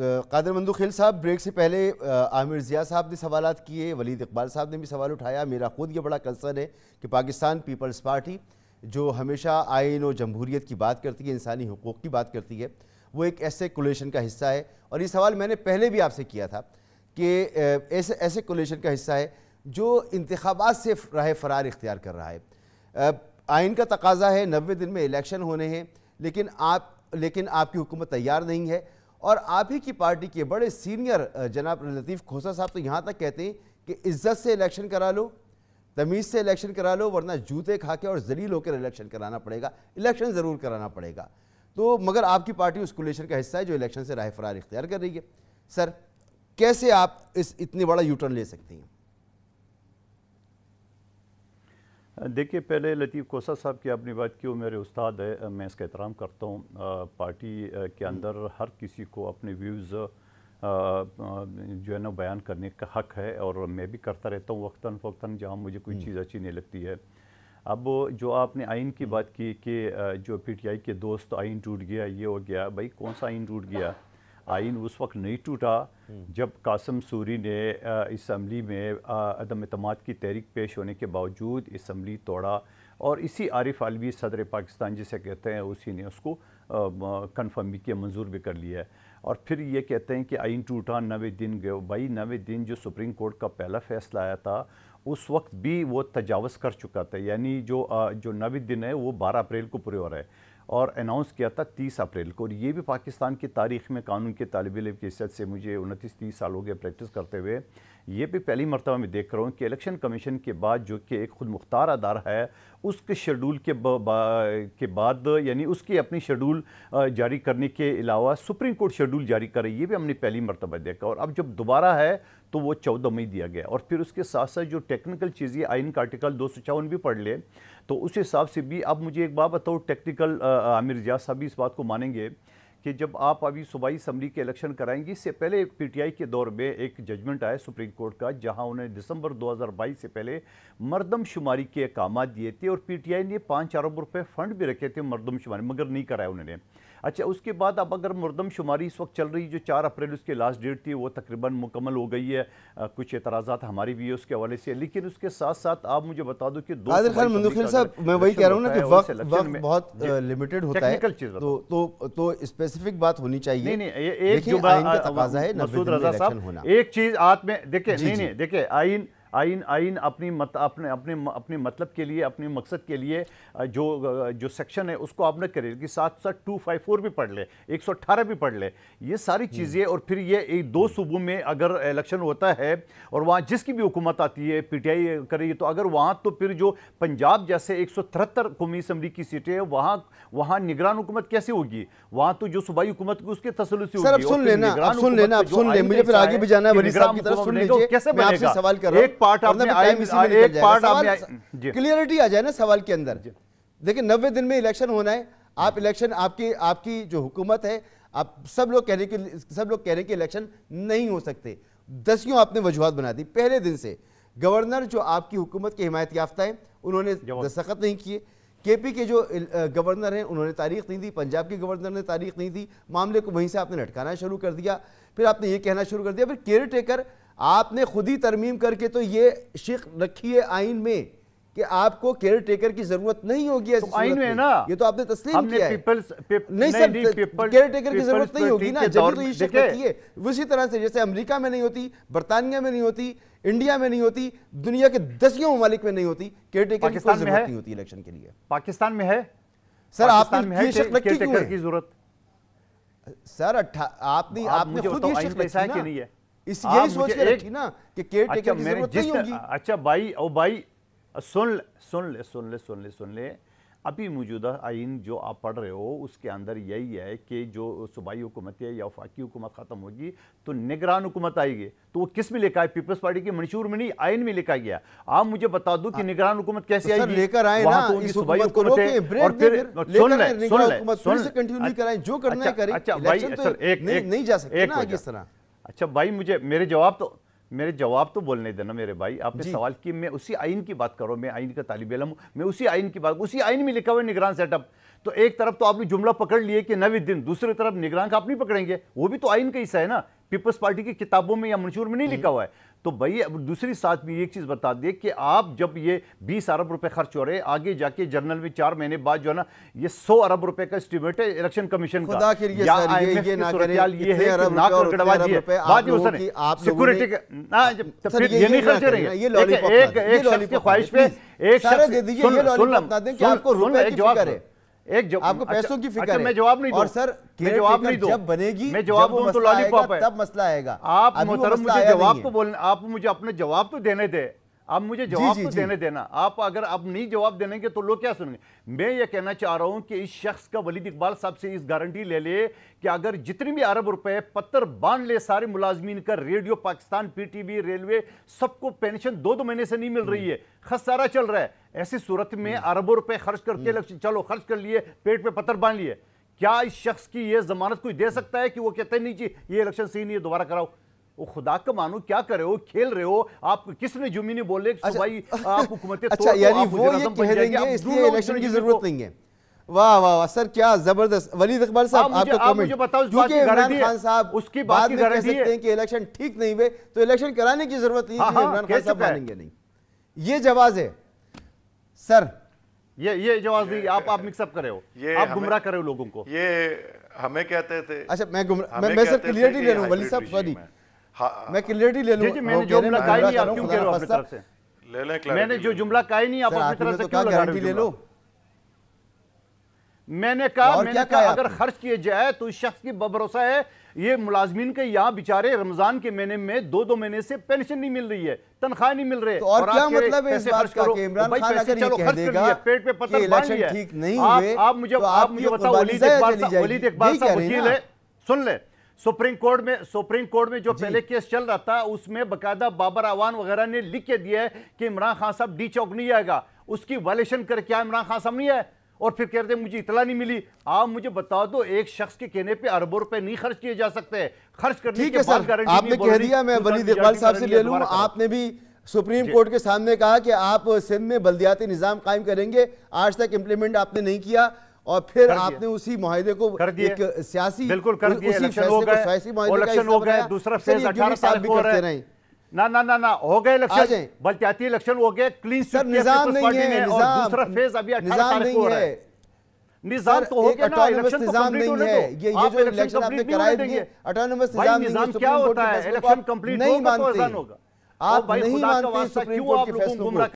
कादर मंदू हिल साहब ब्रेक से पहले आमिर ज़िया साहब ने सवाल किए वलीद इकबाल साहब ने भी सवाल उठाया मेरा खुद ये बड़ा कंसर्न है कि पाकिस्तान पीपल्स पार्टी जो हमेशा आयन और जमहूरीत की बात करती है इंसानी हकूक़ की बात करती है वो एक ऐसे कोलेशन का हिस्सा है और ये सवाल मैंने पहले भी आपसे किया था कि ऐसे ऐसे कोलेशन का हिस्सा है जो इंतबात से राह फरार इख्तियार कर रहा है आयन का तकाजा है नबे दिन में इलेक्शन होने हैं लेकिन आप लेकिन आपकी हुकूमत तैयार नहीं है और आप ही की पार्टी के बड़े सीनियर जनाब लतीफ़ खोसा साहब तो यहाँ तक कहते हैं कि इज्जत से इलेक्शन करा लो तमीज़ से इलेक्शन करा लो वरना जूते खा के और जलील होकर इलेक्शन कराना पड़ेगा इलेक्शन ज़रूर कराना पड़ेगा तो मगर आपकी पार्टी उस कुलेशन का हिस्सा है जो इलेक्शन से राय फरार इख्तियार कर रही है सर कैसे आप इस इतनी बड़ा यूटर्न ले सकते हैं देखिए पहले लतीफ़ कोसा साहब की आपने बात की वो मेरे उस्ताद है मैं इसका एहतराम करता हूँ पार्टी के हम्म। अंदर हर किसी को अपने व्यूज़ जो है ना बयान करने का हक है और मैं भी करता रहता हूँ वक्ता फ़क्ता जहाँ मुझे कोई हम्म। चीज़ अच्छी नहीं लगती है अब जो आपने आइन की हम्म। बात की कि जो पीटीआई के दोस्त आइन टूट गया ये हो गया भाई कौन सा आइन टूट गया आइन उस वक्त नहीं टूटा हम्म। जब कासम सूरी ने इसम्बली में अदम अतमाद की तहरीक पेश होने के बावजूद इसम्बली तोड़ा और इसी आरिफ आलवी सदर पाकिस्तान जिसे कहते हैं उसी ने उसको कन्फर्म भी किया मंजूर भी कर लिया है और फिर ये कहते हैं कि आइन टूटा नवे दिन गए भाई नवे दिन जो सुप्रीम कोर्ट का पहला फैसला आया था उस वक्त भी वो तजावज़ कर चुका था यानी जो जो नवे दिन है वो बारह अप्रैल को पूरे हो रहा है और अनाउंस किया था तीस अप्रैल को और ये भी पाकिस्तान की तारीख में कानून के तालब इम की हैसियत से मुझे उनतीस तीस साल हो गए प्रैक्टिस करते हुए ये भी पहली मरतबा मैं देख रहा हूँ कि इलेक्शन कमीशन के बाद जो कि एक खुद मुख्तार अदारा है उसके शेड्यूल के बा, के बाद यानी उसकी अपनी शेड्यूल जारी करने के अलावा सुप्रीम कोर्ट शेड्यूल जारी करे ये भी हमने पहली मरतबा देखा और अब जब दोबारा है तो वो चौदह मई दिया गया और फिर उसके साथ साथ जो टेक्निकल चीज़ें आइन का आर्टिकल दो भी पढ़ लें तो उस हिसाब से भी अब मुझे एक बात बताओ टेक्निकल आमिर रिजाज साहब भी इस बात को मानेंगे कि जब आप अभी सूबाई असम्बली के इलेक्शन कराएंगे इससे पहले पीटीआई के दौर में एक जजमेंट आया सुप्रीम कोर्ट का जहां उन्हें दिसंबर 2022 से पहले मरदमशुमारी के अहकाम दिए थे और पीटीआई ने पाँच अरब रुपये फ़ंड भी रखे थे मरदमशुमारी मगर नहीं कराया उन्होंने अच्छा उसके बाद अब अगर मुर्दम शुमारी इस वक्त चल रही जो चार अप्रैल उसके लास्ट डेट थी वो तकरीबन मुकम्मल हो गई है आ, कुछ एतराज़ा हमारी भी है उसके हवाले से लेकिन उसके साथ साथ आप मुझे बता दो कि दो खान साहब मैं वही कह रहा हूँ ना कि वक्त वक्त बहुत लिमिटेड होता है तो तो स्पेसिफिक तो बात होनी चाहिए नहीं नहीं एक जो है मसूद रजा साहब एक चीज़ आत में देखे नहीं नहीं देखे आइन आइन आइन अपनी मत अपने अपने अपने मतलब के लिए अपने मकसद के लिए जो जो सेक्शन है उसको आप न करें कि साथ साथ टू फाइव फोर भी पढ़ ले एक सौ अट्ठारह भी पढ़ ले ये सारी हम्म। चीज़ें और फिर ये एक दो सूबों में अगर इलेक्शन होता है और वहाँ जिसकी भी हुकूमत आती है पी टी आई करिए तो अगर वहाँ तो फिर जो पंजाब जैसे एक सौ तिहत्तर कौमी असम्बली की सीटें हैं वहाँ वहाँ निगरान हुकूमत कैसे होगी वहाँ तो जो सूबाई हुकूमत उसके तसल से होगी सुन लेना सुन लेना सुन ले मुझे फिर आगे भी जाना है कैसे सवाल कर रहा पार्ट आपने आईएमसी एक पार्ट आपने क्लियरिटी आ जाए ना सवाल के अंदर देखिए नब्बे दिन में इलेक्शन होना है आप इलेक्शन आपकी आपकी जो हुकूमत है आप सब लोग कह रहे कि सब लोग कह रहे कि इलेक्शन नहीं हो सकते दसियों आपने वजूहत बना दी पहले दिन से गवर्नर जो आपकी हुकूमत के हिमायत याफ्ता है उन्होंने दस्तखत नहीं किए केपी के जो गवर्नर हैं उन्होंने तारीख नहीं दी पंजाब के गवर्नर ने तारीख नहीं दी मामले को वहीं से आपने लटकाना शुरू कर दिया फिर आपने ये कहना शुरू कर दिया फिर केयर टेकर आपने खुद ही तरमीम करके तो ये शिक रखी है आइन में कि आपको केयर टेकर की जरूरत नहीं होगी तो आइन में ना ये तो आपने तस्लीम किया है नहीं, सर केयर टेकर की जरूरत नहीं होगी ना जब तो ये शिक रखी है उसी तरह से जैसे अमेरिका में नहीं होती बरतानिया में नहीं होती इंडिया में नहीं होती दुनिया के दसियों ममालिक में नहीं होती केयर टेकर की जरूरत नहीं होती इलेक्शन के लिए पाकिस्तान में है सर आपने जरूरत सर आपने आपने खुद तो ये शिक रखी है इस सोच के रखी ना कि केयर अच्छा, टेकर की जरूरत नहीं होगी अच्छा भाई ओ भाई सुन ले सुन ले सुन ले सुन ले सुन ले अभी मौजूदा आइन जो आप पढ़ रहे हो उसके अंदर यही है कि जो सूबाई हुकूमत है या वफाकी हुकूमत ख़त्म होगी तो निगरान हुकूमत आएगी तो वो किस में लिखा है पीपल्स पार्टी के मंशूर में नहीं आइन में लिखा गया आप मुझे बता दो कि हाँ। निगरान हुकूमत कैसे तो आएगी लेकर आए ना तो इस को और फिर सुन ले सुन ले सुन ले नहीं जो करना अच्छा, है करें अच्छा भाई तो अच्छा, नहीं जा सकते ना तरह अच्छा भाई मुझे मेरे जवाब तो मेरे जवाब तो बोलने देना मेरे भाई आपने सवाल कि मैं उसी आइन की बात करो मैं आइन का तालब इलम हूँ मैं उसी आइन की बात उसी आइन में लिखा हुआ है निगरान सेटअप तो एक तरफ तो आपने जुमला पकड़ लिए कि नवी दिन दूसरी तरफ निगरान का आप नहीं पकड़ेंगे वो भी तो आइन का हिस्सा है ना पीपल्स पार्टी की किताबों में या मंशूर में नहीं लिखा हुआ है तो भाई अब दूसरी साथ में एक चीज़ बता दिए कि आप जब ये बीस अरब रुपए खर्च हो रहे हैं आगे जाके जर्नल में चार महीने बाद जो है ना ये सौ अरब रुपए का एस्टिमेट है इलेक्शन कमीशन का या आईएमएफ की सूरत ये ना करकड़वा दिए बाद में सिक्योरिटी ना ये नहीं खर्च रहे एक ख्वाहिश में एक शख्स सुन सुन आपको जवाब एक जो, आपको अच्छा, पैसों की फिक्र अच्छा, मैं जवाब नहीं और सर मैं जवाब नहीं दो जब बनेगी मैं जवाब दूं तो लॉलीपॉप है तब मसला आएगा आप मुझे जवाब तो बोलने आप मुझे अपने जवाब तो देने दे अब मुझे जवाब तो देने देना आप अगर अब नहीं जवाब देनेंगे तो लोग क्या सुनेंगे मैं ये कहना चाह रहा हूं कि इस शख्स का वलीद इकबाल साहब से इस गारंटी ले ले कि अगर जितने भी अरब रुपए पत्थर बांध ले सारे मुलाजमीन का रेडियो पाकिस्तान पीटीबी रेलवे सबको पेंशन दो दो महीने से नहीं मिल रही है खसारा चल रहा है ऐसी सूरत में अरबों रुपए खर्च करके चलो खर्च कर लिए पेट पर पत्थर बांध लिए क्या इस शख्स की यह जमानत कोई दे सकता है कि वो कहते नहीं जी ये इलेक्शन सही नहीं है दोबारा कराओ वो खुदा का मानो क्या कर रहे हो खेल रहे हो आप किसने जुमी ने बोले अच्छा, अच्छा, इलेक्शन की जरूरत नहीं है वाह वाह वाह सर क्या जबरदस्त वलीद अकबर साहब आपका कमेंट क्योंकि इमरान खान साहब उसकी बात में कह सकते हैं कि इलेक्शन ठीक नहीं हुए तो इलेक्शन कराने की जरूरत नहीं है हाँ, हाँ, इमरान खान साहब मानेंगे नहीं ये जवाब है सर ये ये जवाब दी आप आप मिक्सअप करे हो ये आप गुमराह कर रहे हो लोगों को ये हमें कहते थे अच्छा मैं गुमराह मैं, मैं सर क्लियरिटी ले रहा हूँ वली साहब सॉरी हाँ। मैं क्लियरिटी ले लूं मैंने जो जुमला कहा नहीं आप क्यों कह रहे हो अपनी तरफ से ले लें मैंने जो जुमला कहा नहीं आप अपनी तरफ से तो क्यों लगा रहे हो ले लो मैंने कहा मैंने कहा अगर खर्च किए जाए तो इस शख्स की भरोसा है ये मुलाजमीन के यहाँ बेचारे रमजान के महीने में दो दो महीने से पेंशन नहीं मिल रही है तनख्वाह नहीं मिल रहे तो और, और क्या मतलब है इस बात का कि इमरान तो खान अगर ये कह देगा पेट पे पत्थर बांध लिया ठीक नहीं हुए आप मुझे तो आप मुझे बताओ वलीद इकबाल वलीद इकबाल साहब वकील है सुन ले सुप्रीम कोर्ट में सुप्रीम कोर्ट में जो पहले केस चल रहा था उसमें बकायदा बाबर आवान वगैरह ने लिख के दिया है कि इमरान खान साहब डी चौक नहीं आएगा उसकी वायलेशन कर क्या इमरान खान साहब नहीं आए और फिर कहते रहे मुझे इतला नहीं मिली आप मुझे बता दो तो एक शख्स के कहने पे अरबों रुपए नहीं खर्च किए जा सकते खर्च करने के बाद आपने कह दिया मैं वली इकबाल साहब से ले लूं आपने भी सुप्रीम कोर्ट के सामने कहा कि आप सिंध में बलदियाती निज़ाम कायम करेंगे आज तक इंप्लीमेंट आपने नहीं किया और फिर आपने उसी माहे को कर सियासी बिल्कुल कर दिए ना ना ना ना हो गए इलेक्शन बल्कि इलेक्शन हो गए क्लीन सर निजाम नहीं है निजाम दूसरा फेज अभी निजाम नहीं है निजाम तो हो गया ना इलेक्शन तो निजाम नहीं है ये ये जो इलेक्शन आपने कराए दिए ऑटोनोमस निजाम निजाम क्या होता है इलेक्शन कंप्लीट नहीं तो मानते आप नहीं मानते सुप्रीम कोर्ट के फैसलों को